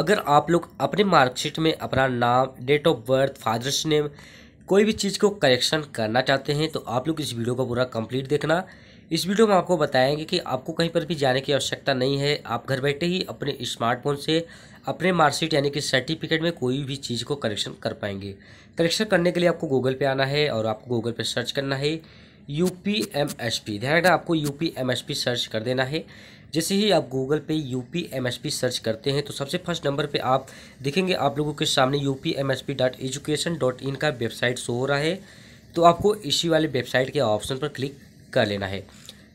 अगर आप लोग अपने मार्कशीट में अपना नाम date of birth father's name कोई भी चीज़ को करेक्शन करना चाहते हैं तो आप लोग इस वीडियो को पूरा कंप्लीट देखना इस वीडियो में आपको बताएंगे कि आपको कहीं पर भी जाने की आवश्यकता नहीं है आप घर बैठे ही अपने स्मार्टफोन से अपने मार्कशीट यानी कि सर्टिफिकेट में कोई भी चीज़ को करेक्शन कर पाएंगे करेक्शन करने के लिए आपको गूगल पे आना है और आपको गूगल पे सर्च करना है U P M S P ध्यान रखना आपको U P M S P search कर देना है जैसे ही आप गूगल पे U P M S P search करते हैं तो सबसे फर्स्ट नंबर पे आप देखेंगे आप लोगों के सामने U P M S P dot education dot in का वेबसाइट शो हो रहा है तो आपको इसी वाले वेबसाइट के ऑप्शन पर क्लिक कर लेना है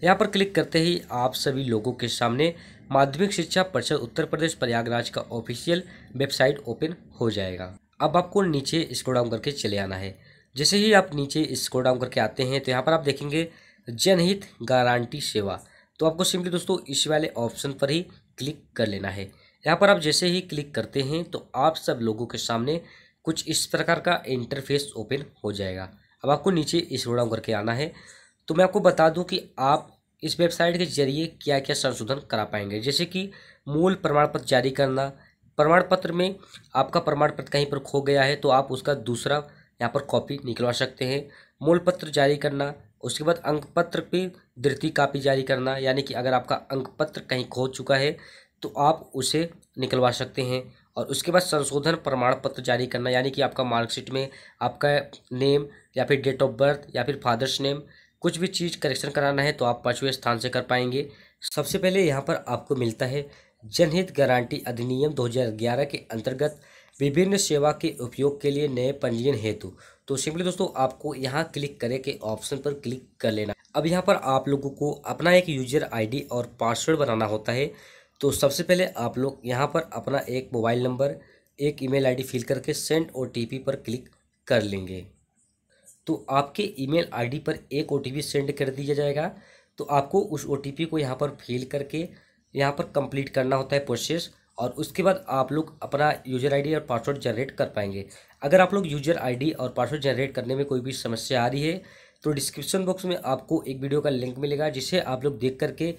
यहाँ पर क्लिक करते ही आप सभी लोगों के सामने माध्यमिक शिक्षा परिषद उत्तर प्रदेश प्रयागराज का ऑफिशियल वेबसाइट ओपन हो जाएगा अब आपको नीचे स्क्रॉल डाउन करके चले आना है जैसे ही आप नीचे स्क्रोल डाउन करके आते हैं तो यहाँ पर आप देखेंगे जनहित गारंटी सेवा तो आपको सिंपली दोस्तों इस वाले ऑप्शन पर ही क्लिक कर लेना है यहाँ पर आप जैसे ही क्लिक करते हैं तो आप सब लोगों के सामने कुछ इस प्रकार का इंटरफेस ओपन हो जाएगा अब आपको नीचे इस डाउन करके आना है तो मैं आपको बता दूं कि आप इस वेबसाइट के जरिए क्या क्या संशोधन करा पाएंगे जैसे कि मूल प्रमाण पत्र जारी करना प्रमाण पत्र में आपका प्रमाण पत्र कहीं पर खो गया है तो आप उसका दूसरा यहाँ पर कॉपी निकलवा सकते हैं मूल पत्र जारी करना उसके बाद अंक पत्र पे द्वितीय कापी जारी करना यानी कि अगर आपका अंक पत्र कहीं खो चुका है तो आप उसे निकलवा सकते हैं और उसके बाद संशोधन प्रमाण पत्र जारी करना यानी कि आपका मार्कशीट में आपका नेम या फिर डेट ऑफ बर्थ या फिर फादर्स नेम कुछ भी चीज़ करेक्शन कराना है तो आप पाँचवें स्थान से कर पाएंगे सबसे पहले यहाँ पर आपको मिलता है जनहित गारंटी अधिनियम 2011 के अंतर्गत विभिन्न सेवा के उपयोग के लिए नए पंजीयन हेतु तो सिंपली दोस्तों आपको यहाँ क्लिक करें के ऑप्शन पर क्लिक कर लेना अब यहाँ पर आप लोगों को अपना एक यूजर आईडी और पासवर्ड बनाना होता है तो सबसे पहले आप लोग यहाँ पर अपना एक मोबाइल नंबर एक ईमेल आईडी फिल करके सेंड ओ पर क्लिक कर लेंगे तो आपके ईमेल आईडी पर एक ओ सेंड कर दिया जाएगा तो आपको उस ओ को यहाँ पर फिल करके यहाँ पर कंप्लीट करना होता है प्रोसेस और उसके बाद आप लोग अपना यूज़र आईडी और पासवर्ड जनरेट कर पाएंगे अगर आप लोग यूज़र आईडी और पासवर्ड जनरेट करने में कोई भी समस्या आ रही है तो डिस्क्रिप्शन बॉक्स में आपको एक वीडियो का लिंक मिलेगा जिसे आप लोग देख करके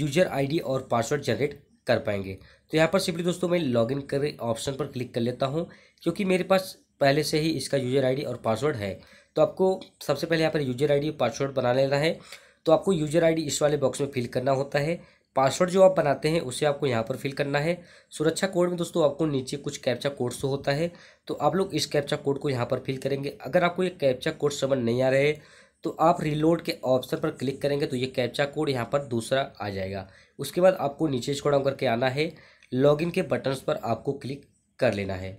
यूज़र आई और पासवर्ड जनरेट कर पाएंगे तो यहाँ पर सिंपली दोस्तों मैं इन कर ऑप्शन पर क्लिक कर लेता हूँ क्योंकि मेरे पास पहले से ही इसका यूज़र आई और पासवर्ड है तो आपको सबसे पहले यहाँ पर यूज़र आई और पासवर्ड बना लेना है तो आपको यूज़र आईडी इस वाले बॉक्स में फिल करना होता है पासवर्ड जो आप बनाते हैं उसे आपको यहाँ पर फिल करना है सुरक्षा कोड में दोस्तों आपको नीचे कुछ कैप्चा कोड शो होता है तो आप लोग इस कैप्चा कोड को यहाँ पर फिल करेंगे अगर आपको ये कैप्चा कोड समझ नहीं आ रहे तो आप रिलोड के ऑप्शन पर क्लिक करेंगे तो ये कैप्चा कोड यहाँ पर दूसरा आ जाएगा उसके बाद आपको नीचे स्क्रॉल करके आना है लॉगिन के बटन्स पर आपको क्लिक कर लेना है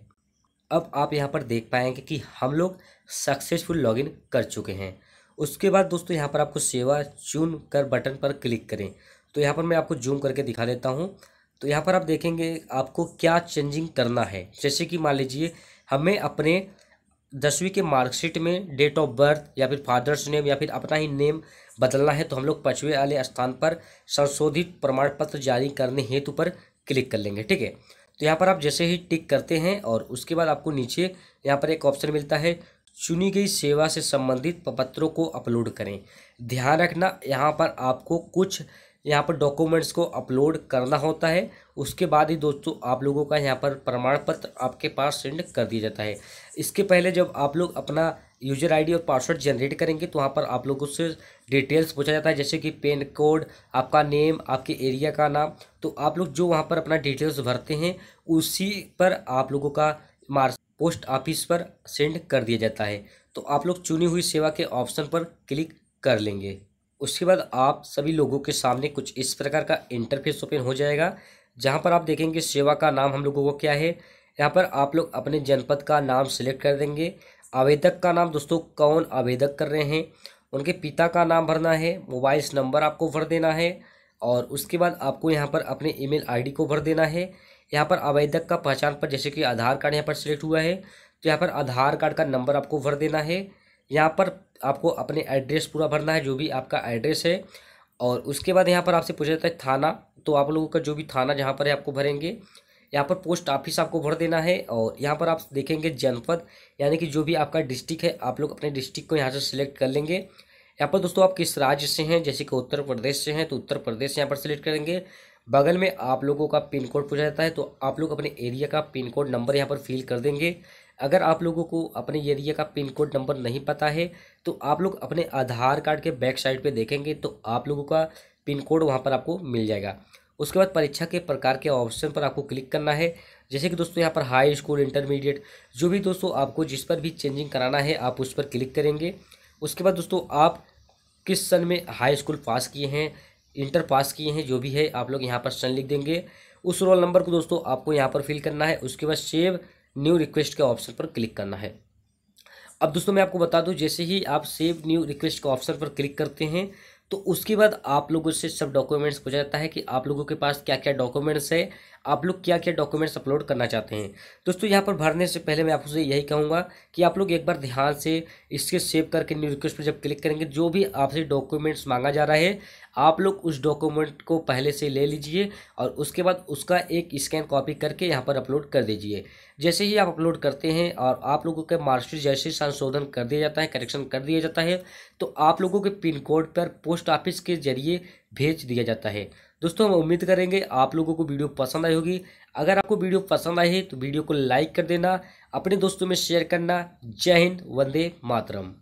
अब आप यहाँ पर देख पाएंगे कि हम लोग सक्सेसफुल लॉगिन कर चुके हैं उसके बाद दोस्तों यहाँ पर आपको सेवा चुन कर बटन पर क्लिक करें तो यहाँ पर मैं आपको जूम करके दिखा देता हूँ तो यहाँ पर आप देखेंगे आपको क्या चेंजिंग करना है जैसे कि मान लीजिए हमें अपने दसवीं के मार्कशीट में डेट ऑफ बर्थ या फिर फादर्स नेम या फिर अपना ही नेम बदलना है तो हम लोग पाँचवें वाले स्थान पर संशोधित प्रमाण पत्र जारी करने हेतु पर क्लिक कर लेंगे ठीक है तो यहाँ पर आप जैसे ही टिक करते हैं और उसके बाद आपको नीचे यहाँ पर एक ऑप्शन मिलता है चुनी गई सेवा से संबंधित पत्रों को अपलोड करें ध्यान रखना यहाँ पर आपको कुछ यहाँ पर डॉक्यूमेंट्स को अपलोड करना होता है उसके बाद ही दोस्तों आप लोगों का यहाँ पर प्रमाण पत्र आपके पास सेंड कर दिया जाता है इसके पहले जब आप लोग अपना यूजर आईडी और पासवर्ड जनरेट करेंगे तो वहाँ पर आप लोगों से डिटेल्स पूछा जाता है जैसे कि पेन कोड आपका नेम आपके एरिया का नाम तो आप लोग जो वहाँ पर अपना डिटेल्स भरते हैं उसी पर आप लोगों का मार्स पोस्ट ऑफिस पर सेंड कर दिया जाता है तो आप लोग चुनी हुई सेवा के ऑप्शन पर क्लिक कर लेंगे उसके बाद आप सभी लोगों के सामने कुछ इस प्रकार का इंटरफेस ओपन हो जाएगा जहाँ पर आप देखेंगे सेवा का नाम हम लोगों को क्या है यहाँ पर आप लोग अपने जनपद का नाम सिलेक्ट कर देंगे आवेदक का नाम दोस्तों कौन आवेदक कर रहे हैं उनके पिता का नाम भरना है मोबाइल नंबर आपको भर देना है और उसके बाद आपको यहाँ पर अपने ईमेल आईडी को भर देना है यहाँ पर आवेदक का पहचान पर जैसे कि आधार कार्ड यहाँ पर सिलेक्ट हुआ है तो यहाँ पर आधार कार्ड का नंबर आपको भर देना है यहाँ पर आपको अपने एड्रेस पूरा भरना है जो भी आपका एड्रेस है और उसके बाद यहाँ पर आपसे पूछा जाता है थाना तो आप लोगों का जो भी थाना जहाँ पर है आपको भरेंगे यहाँ पर पोस्ट ऑफिस आपको भर देना है और यहाँ पर आप देखेंगे जनपद यानी कि जो भी आपका डिस्ट्रिक्ट है आप लोग अपने डिस्ट्रिक्ट को यहाँ से सिलेक्ट कर लेंगे यहाँ पर दोस्तों आप किस राज्य से हैं जैसे कि उत्तर प्रदेश से हैं तो उत्तर प्रदेश यहाँ पर सिलेक्ट करेंगे बगल में आप लोगों का पिन कोड पूछा जाता है तो आप लोग अपने एरिया का पिन कोड नंबर यहाँ पर फिल कर देंगे अगर आप लोगों को अपने एरिया का पिन कोड नंबर नहीं पता है तो आप लोग अपने आधार कार्ड के बैक साइड पे देखेंगे तो आप लोगों का पिन कोड वहाँ पर आपको मिल जाएगा उसके बाद परीक्षा के प्रकार के ऑप्शन पर आपको क्लिक करना है जैसे कि दोस्तों यहाँ पर हाई स्कूल इंटरमीडिएट जो भी दोस्तों आपको जिस पर भी चेंजिंग कराना है आप उस पर क्लिक करेंगे उसके बाद दोस्तों आप किस सन में हाई स्कूल पास किए हैं इंटर पास किए हैं जो भी है आप लोग यहाँ पर सन लिख देंगे उस रोल नंबर को दोस्तों आपको यहाँ पर फिल करना है उसके बाद सेव न्यू रिक्वेस्ट के ऑप्शन पर क्लिक करना है अब दोस्तों मैं आपको बता दूं जैसे ही आप सेव न्यू रिक्वेस्ट के ऑप्शन पर क्लिक करते हैं तो उसके बाद आप लोगों से सब डॉक्यूमेंट्स पूछा जाता है कि आप लोगों के पास क्या क्या डॉक्यूमेंट्स है आप लोग क्या क्या डॉक्यूमेंट्स अपलोड करना चाहते हैं दोस्तों यहाँ पर भरने से पहले मैं आपसे यही कहूँगा कि आप लोग एक बार ध्यान से इसके सेव करके न्यू रिक्वेस्ट पर जब क्लिक करेंगे जो भी आपसे डॉक्यूमेंट्स मांगा जा रहा है आप लोग उस डॉक्यूमेंट को पहले से ले लीजिए और उसके बाद उसका एक स्कैन कॉपी करके यहाँ पर अपलोड कर दीजिए जैसे ही आप अपलोड करते हैं और आप लोगों के मार्कशीट जैसे संशोधन कर दिया जाता है करेक्शन कर दिया जाता है तो आप लोगों के पिन कोड पर पोस्ट ऑफिस के जरिए भेज दिया जाता है दोस्तों हम उम्मीद करेंगे आप लोगों को वीडियो पसंद आई होगी अगर आपको वीडियो पसंद आई है तो वीडियो को लाइक कर देना अपने दोस्तों में शेयर करना जय हिंद वंदे मातरम